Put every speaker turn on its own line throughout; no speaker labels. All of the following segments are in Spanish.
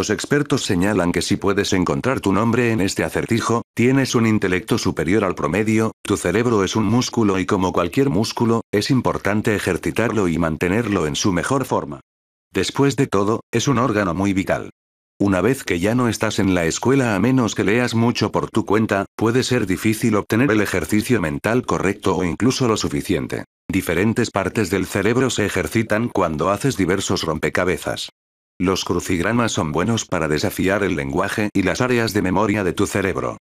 Los expertos señalan que si puedes encontrar tu nombre en este acertijo, tienes un intelecto superior al promedio, tu cerebro es un músculo y como cualquier músculo, es importante ejercitarlo y mantenerlo en su mejor forma. Después de todo, es un órgano muy vital. Una vez que ya no estás en la escuela a menos que leas mucho por tu cuenta, puede ser difícil obtener el ejercicio mental correcto o incluso lo suficiente. Diferentes partes del cerebro se ejercitan cuando haces diversos rompecabezas. Los crucigramas son buenos para desafiar el lenguaje y las áreas de memoria de tu cerebro.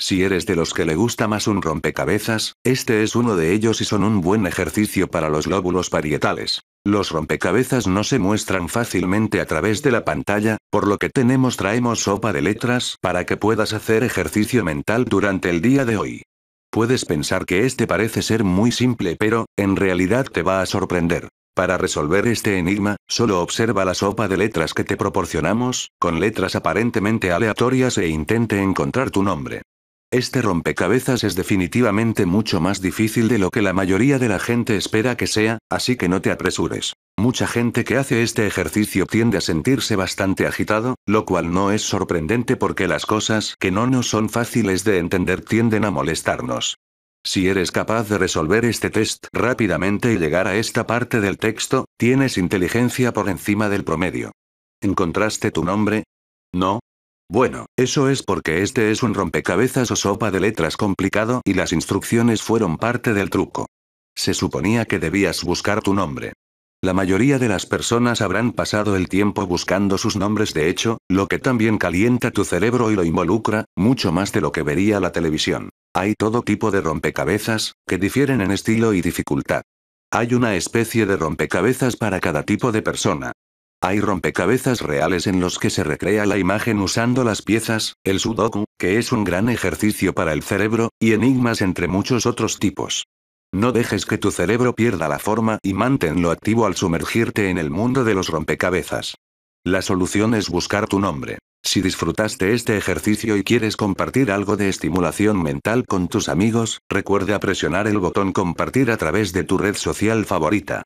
Si eres de los que le gusta más un rompecabezas, este es uno de ellos y son un buen ejercicio para los lóbulos parietales. Los rompecabezas no se muestran fácilmente a través de la pantalla, por lo que tenemos traemos sopa de letras para que puedas hacer ejercicio mental durante el día de hoy. Puedes pensar que este parece ser muy simple pero, en realidad te va a sorprender. Para resolver este enigma, solo observa la sopa de letras que te proporcionamos, con letras aparentemente aleatorias e intente encontrar tu nombre. Este rompecabezas es definitivamente mucho más difícil de lo que la mayoría de la gente espera que sea, así que no te apresures. Mucha gente que hace este ejercicio tiende a sentirse bastante agitado, lo cual no es sorprendente porque las cosas que no nos son fáciles de entender tienden a molestarnos. Si eres capaz de resolver este test rápidamente y llegar a esta parte del texto, tienes inteligencia por encima del promedio. ¿Encontraste tu nombre? No. Bueno, eso es porque este es un rompecabezas o sopa de letras complicado y las instrucciones fueron parte del truco. Se suponía que debías buscar tu nombre. La mayoría de las personas habrán pasado el tiempo buscando sus nombres de hecho, lo que también calienta tu cerebro y lo involucra, mucho más de lo que vería la televisión. Hay todo tipo de rompecabezas, que difieren en estilo y dificultad. Hay una especie de rompecabezas para cada tipo de persona. Hay rompecabezas reales en los que se recrea la imagen usando las piezas, el sudoku, que es un gran ejercicio para el cerebro, y enigmas entre muchos otros tipos. No dejes que tu cerebro pierda la forma y manténlo activo al sumergirte en el mundo de los rompecabezas. La solución es buscar tu nombre. Si disfrutaste este ejercicio y quieres compartir algo de estimulación mental con tus amigos, recuerda presionar el botón compartir a través de tu red social favorita.